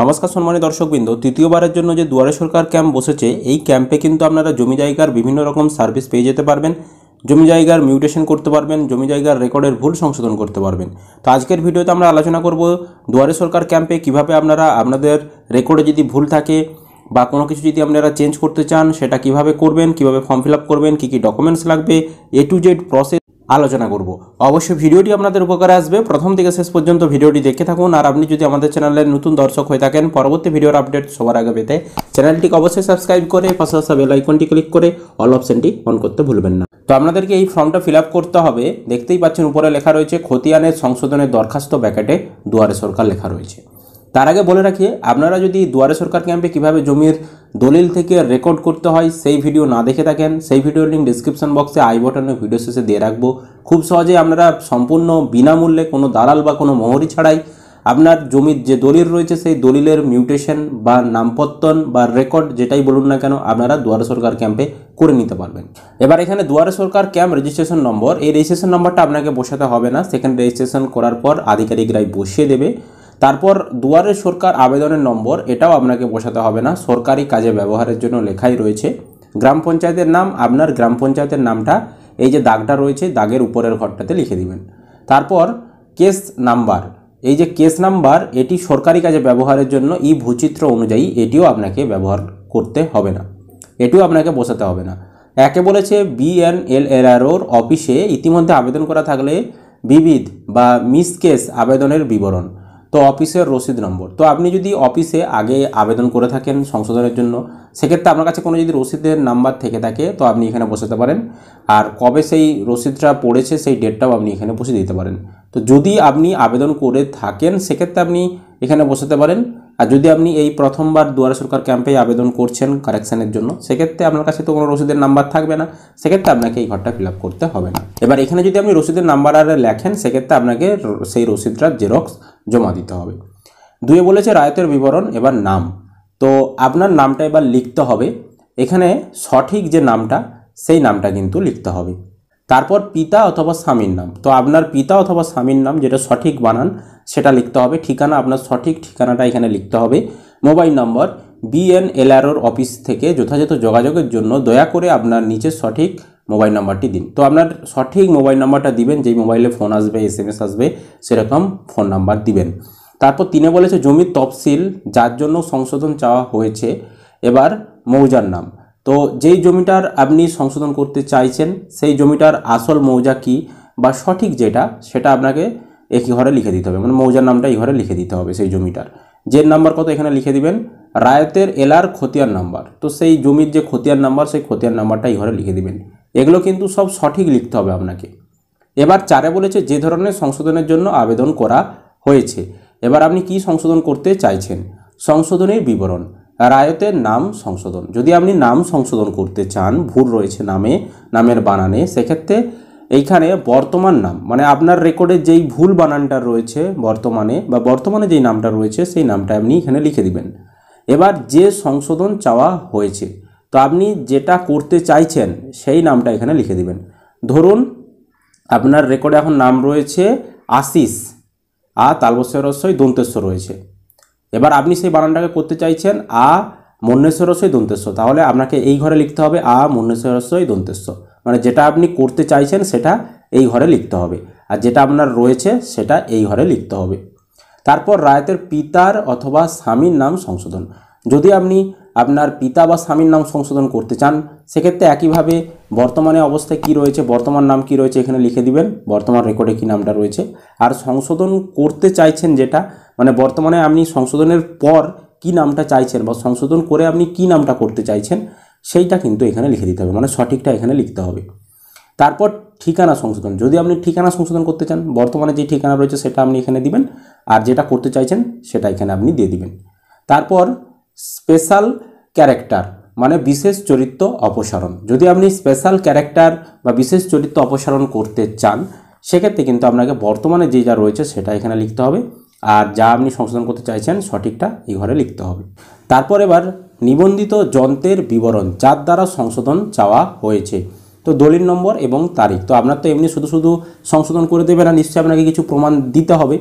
নমস্কার সম্মানী দর্শকবৃন্দ তৃতীয়বারের জন্য যে দুয়ারে সরকার ক্যাম্প বসেছে এই ক্যাম্পে কিন্তু আপনারা জমি জায়গার বিভিন্ন রকম সার্ভিস পেয়ে যেতে পারবেন জমি জায়গার মিউটেশন করতে পারবেন জমি জায়গার রেকর্ডের ভুল সংশোধন করতে পারবেন তো আজকের ভিডিওতে আমরা আলোচনা করব দুয়ারে সরকার ক্যাম্পে কিভাবে আপনারা আপনাদের রেকর্ডে যদি ভুল থাকে বা কোনো কিছু যদি আপনারা চেঞ্জ করতে চান সেটা কিভাবে করবেন কিভাবে ফর্ম ফিল করবেন কী কী ডকুমেন্টস লাগবে এ টু জেড প্রসেস আলোচনা করব অবশ্যই ভিডিওটি আপনাদের উপকারে আসবে প্রথম থেকে শেষ পর্যন্ত ভিডিওটি দেখে থাকুন আর আপনি যদি আমাদের চ্যানেলের নতুন দর্শক হয়ে থাকেন পরবর্তী ভিডিওর আপডেট সবার আগে পেতে চ্যানেলটিকে অবশ্যই সাবস্ক্রাইব করে পাশে বেল আইকনটি ক্লিক করে অল অপশনটি অন করতে ভুলবেন না তো আপনাদেরকে এই ফর্মটা ফিল করতে হবে দেখতেই পাচ্ছেন উপরে লেখা রয়েছে খতিয়ানের সংশোধনের দরখাস্ত ব্যাকেটে দুয়ারে সরকার লেখা রয়েছে তার আগে বলে রাখি আপনারা যদি দুয়ারে সরকার ক্যাম্পে কীভাবে জমির দলিল থেকে রেকর্ড করতে হয় সেই ভিডিও না দেখে থাকেন সেই ভিডিওর লিঙ্ক ডিসক্রিপশন বক্সে আই বটনে ভিডিও শেষে দিয়ে রাখবো খুব সহজে আপনারা সম্পূর্ণ বিনামূল্যে কোনো দালাল বা কোনো মোহরি ছাড়াই আপনার জমির যে দলিল রয়েছে সেই দলিলের মিউটেশন বা নামপত্তন বা রেকর্ড যেটাই বলুন না কেন আপনারা দুয়ারে সরকার ক্যাম্পে করে নিতে পারবেন এবার এখানে দুয়ারে সরকার ক্যাম্প রেজিস্ট্রেশন নম্বর এই রেজিস্ট্রেশন নম্বরটা আপনাকে বসাতে হবে না সেখানে রেজিস্ট্রেশন করার পর আধিকারিকরাই বসিয়ে দেবে তারপর দুয়ারে সরকার আবেদনের নম্বর এটাও আপনাকে বসাতে হবে না সরকারি কাজে ব্যবহারের জন্য লেখাই রয়েছে গ্রাম পঞ্চায়েতের নাম আপনার গ্রাম পঞ্চায়েতের নামটা এই যে দাগটা রয়েছে দাগের উপরের ঘরটাতে লিখে দিবেন তারপর কেস নাম্বার এই যে কেস নাম্বার এটি সরকারি কাজে ব্যবহারের জন্য ই ভূচিত্র অনুযায়ী এটিও আপনাকে ব্যবহার করতে হবে না এটিও আপনাকে বসাতে হবে না একে বলেছে বিএনএলএরআরওর অফিসে ইতিমধ্যে আবেদন করা থাকলে বিবিধ বা মিস কেস আবেদনের বিবরণ তো অফিসের রসিদ নম্বর তো আপনি যদি অফিসে আগে আবেদন করে থাকেন সংশোধনের জন্য সেক্ষেত্রে আপনার কাছে কোনো যদি রসিদের নাম্বার থেকে থাকে তো আপনি এখানে বসাতে পারেন আর কবে সেই রসিদটা পড়েছে সেই ডেটটাও আপনি এখানে বসে দিতে পারেন তো যদি আপনি আবেদন করে থাকেন সেক্ষেত্রে আপনি এখানে বসাতে পারেন আর যদি আপনি এই প্রথমবার দুয়ারে সরকার ক্যাম্পে আবেদন করছেন কারেকশানের জন্য সেক্ষেত্রে আপনার কাছে তো কোনো রসিদের নাম্বার থাকবে না সেক্ষেত্রে আপনাকে এই ঘরটা ফিল করতে হবে না এবার এখানে যদি আপনি রসিদের নাম্বার আর লেখেন সেক্ষেত্রে আপনাকে সেই রসিদটা জেরক্স জমা দিতে হবে দুয়ে বলেছে রায়তের বিবরণ এবার নাম তো আপনার নামটা এবার লিখতে হবে এখানে সঠিক যে নামটা সেই নামটা কিন্তু লিখতে হবে তারপর পিতা অথবা স্বামীর নাম তো আপনার পিতা অথবা স্বামীর নাম যেটা সঠিক বানান সেটা লিখতে হবে ঠিকানা আপনার সঠিক ঠিকানাটা এখানে লিখতে হবে মোবাইল নম্বর বিএনএলআরওর অফিস থেকে যথাযথ যোগাযোগের জন্য দয়া করে আপনার নিচে সঠিক মোবাইল নাম্বারটি দিন তো আপনার সঠিক মোবাইল নাম্বারটা দিবেন যেই মোবাইলে ফোন আসবে এস এম এস আসবে সেরকম ফোন নাম্বার দিবেন তারপর তিনি বলেছে জমির তফসিল যার জন্য সংশোধন চাওয়া হয়েছে এবার মৌজার নাম তো যেই জমিটার আপনি সংশোধন করতে চাইছেন সেই জমিটার আসল মৌজা কি বা সঠিক যেটা সেটা আপনাকে একই ঘরে লিখে দিতে হবে মানে মৌজার নামটা এই ঘরে লিখে দিতে হবে সেই জমিটার যে নাম্বার কত এখানে লিখে দিবেন রায়তের এলার খতিয়ান নাম্বার তো সেই জমির যে খতিয়ান নাম্বার সেই খতিয়ান নাম্বারটা এই ঘরে লিখে দিবেন এগুলো কিন্তু সব সঠিক লিখতে হবে আপনাকে এবার চারে বলেছে যে ধরনের সংশোধনের জন্য আবেদন করা হয়েছে এবার আপনি কি সংশোধন করতে চাইছেন সংশোধনের বিবরণ রায়তের নাম সংশোধন যদি আপনি নাম সংশোধন করতে চান ভুল রয়েছে নামে নামের বানানে সেক্ষেত্রে এইখানে বর্তমান নাম মানে আপনার রেকর্ডে যেই ভুল বানানটা রয়েছে বর্তমানে বা বর্তমানে যেই নামটা রয়েছে সেই নামটা আপনি এখানে লিখে দিবেন এবার যে সংশোধন চাওয়া হয়েছে তো আপনি যেটা করতে চাইছেন সেই নামটা এখানে লিখে দিবেন ধরুন আপনার রেকর্ডে এখন নাম রয়েছে আশিস আ তালবস্বরস্বই দন্তেস্ব রয়েছে এবার আপনি সেই বানানটাকে করতে চাইছেন আ মন্যেশ্বরস্বই দন্তেস্ব তাহলে আপনাকে এই ঘরে লিখতে হবে আ মন্যেশ্বরস্বই দন্তেস্ব মানে যেটা আপনি করতে চাইছেন সেটা এই ঘরে লিখতে হবে আর যেটা আপনার রয়েছে সেটা এই ঘরে লিখতে হবে তারপর রায়তের পিতার অথবা স্বামীর নাম সংশোধন যদি আপনি আপনার পিতা বা স্বামীর নাম সংশোধন করতে চান সেক্ষেত্রে একইভাবে বর্তমানে অবস্থায় কি রয়েছে বর্তমান নাম কি রয়েছে এখানে লিখে দিবেন বর্তমান রেকর্ডে কি নামটা রয়েছে আর সংশোধন করতে চাইছেন যেটা মানে বর্তমানে আপনি সংশোধনের পর কি নামটা চাইছেন বা সংশোধন করে আপনি কি নামটা করতে চাইছেন সেইটা কিন্তু এখানে লিখে দিতে হবে মানে সঠিকটা এখানে লিখতে হবে তারপর ঠিকানা সংশোধন যদি আপনি ঠিকানা সংশোধন করতে চান বর্তমানে যে ঠিকানা রয়েছে সেটা আপনি এখানে দিবেন আর যেটা করতে চাইছেন সেটা এখানে আপনি দিয়ে দিবেন তারপর স্পেশাল ক্যারেক্টার মানে বিশেষ চরিত্র অপসারণ যদি আপনি স্পেশাল ক্যারেক্টার বা বিশেষ চরিত্র অপসারণ করতে চান সেক্ষেত্রে কিন্তু আপনাকে বর্তমানে যে যা রয়েছে সেটা এখানে লিখতে হবে আর যা আপনি সংশোধন করতে চাইছেন সঠিকটা এই ঘরে লিখতে হবে তারপর এবার নিবন্ধিত যন্ত্রের বিবরণ যার দ্বারা সংশোধন চাওয়া হয়েছে তো দলিল নম্বর এবং তারিখ তো আপনার তো এমনি শুধু শুধু সংশোধন করে দেবে না নিশ্চয়ই আপনাকে কিছু প্রমাণ দিতে হবে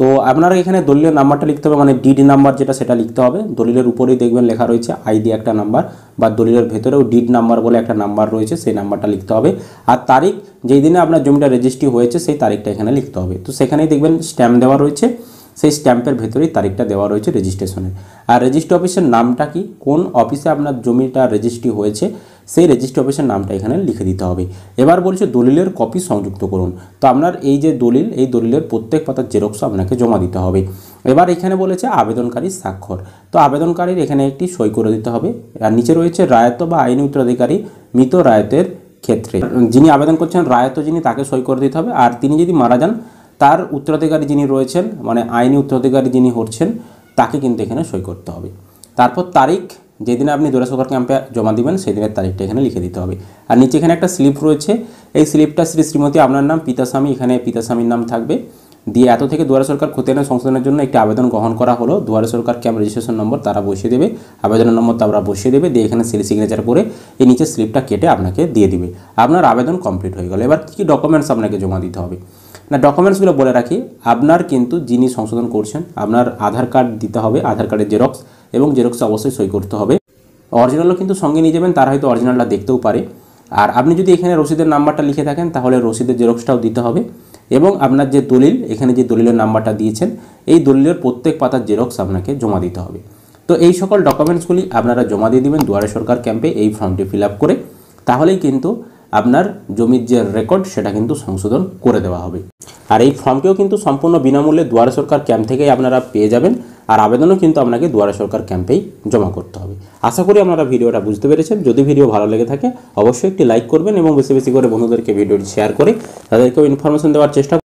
তো আপনারা এখানে দলীয় নাম্বারটা লিখতে হবে মানে ডিড নাম্বার যেটা সেটা লিখতে হবে দলিলের উপরেই দেখবেন লেখা রয়েছে আইডি একটা নাম্বার বা দলিলের ভেতরেও ডিড নাম্বার বলে একটা নাম্বার রয়েছে সেই নাম্বারটা লিখতে হবে আর তারিখ যেই দিনে আপনার জমিটা রেজিস্ট্রি হয়েছে সেই তারিখটা এখানে লিখতে হবে তো সেখানেই দেখবেন স্ট্যাম্প দেওয়া রয়েছে সেই স্ট্যাম্পের ভেতরেই তারিখটা দেওয়া রয়েছে রেজিস্ট্রেশনের আর রেজিস্ট্রি অফিসের নামটা কি কোন অফিসে আপনার জমিটা রেজিস্ট্রি হয়েছে সেই রেজিস্ট্রি অফিসের নামটা এখানে লিখে দিতে হবে এবার বলছে দলিলের কপি সংযুক্ত করুন তো আপনার এই যে দলিল এই দলিলের প্রত্যেক পাতার জেরক্স আপনাকে জমা দিতে হবে এবার এখানে বলেছে আবেদনকারীর স্বাক্ষর তো আবেদনকারীর এখানে একটি সই করে দিতে হবে আর নিচে রয়েছে রায়ত্ব বা আইনি উত্তরাধিকারী মৃত রায়তের ক্ষেত্রে যিনি আবেদন করছেন রায়ত যিনি তাকে সই করে দিতে হবে আর তিনি যদি মারা যান তার উত্তরাধিকারী যিনি রয়েছেন মানে আইনি উত্তরাধিকারী যিনি হচ্ছেন তাকে কিন্তু এখানে সই করতে হবে তারপর তারিখ যেদিন আপনি সফর ক্যাম্পে জমা দিবেন সেদিনের তারিখটা এখানে লিখে দিতে হবে আর নিচে এখানে একটা স্লিপ রয়েছে এই স্লিপটা শ্রী শ্রীমতী আপনার নাম পিতাস্বামী এখানে পিতাস্বামীর নাম থাকবে দিয়ে এত থেকে দুয়ারা সরকার খতিয়ানা সংশোধনের জন্য একটি আবেদন গ্রহণ করা হলো দুয়ারা সরকার ক্যাম্প রেজিস্ট্রেশন নম্বর তারা বসিয়ে দেবে আবেদনের নম্বর তারা বসিয়ে দেবে দিয়ে এখানে সিল সিগনেচার করে এই নিচে স্লিপটা কেটে আপনাকে দিয়ে দিবে আপনার আবেদন কমপ্লিট হয়ে গেল এবার কী ডকুমেন্টস আপনাকে জমা দিতে হবে না ডকুমেন্টসগুলো বলে রাখি আপনার কিন্তু যিনি সংশোধন করছেন আপনার আধার কার্ড দিতে হবে আধার কার্ডের জেরক্স এবং জেরক্সটা অবশ্যই সই করতে হবে অরিজিনালও কিন্তু সঙ্গে নিয়ে যাবেন তারা হয়তো অরিজিনালটা দেখতেও পারে আর আপনি যদি এখানে রসিদের নাম্বারটা লিখে থাকেন তাহলে রসিদের জেরক্সটাও দিতে হবে এবং আপনার যে দলিল এখানে যে দলিলের নাম্বারটা দিয়েছেন এই দলিলের প্রত্যেক পাতার জেরক্স আপনাকে জমা দিতে হবে তো এই সকল ডকুমেন্টসগুলি আপনারা জমা দিয়ে দেবেন দুয়ারে সরকার ক্যাম্পে এই ফর্মটি ফিল করে তাহলেই কিন্তু আপনার জমির যে রেকর্ড সেটা কিন্তু সংশোধন করে দেওয়া হবে আর এই ফর্মটিও কিন্তু সম্পূর্ণ বিনামূল্যে দুয়ারে সরকার ক্যাম্প থেকেই আপনারা পেয়ে যাবেন আর আবেদনও কিন্তু আপনাকে দুয়ারে সরকার ক্যাম্পেই জমা করতে হবে আশা করি আপনারা ভিডিওটা বুঝতে পেরেছেন যদি ভিডিও ভালো লেগে থাকে অবশ্যই একটি লাইক করবেন এবং বেশি বেশি করে বন্ধুদেরকে ভিডিওটি শেয়ার করে তাদেরকেও ইনফরমেশন দেওয়ার চেষ্টা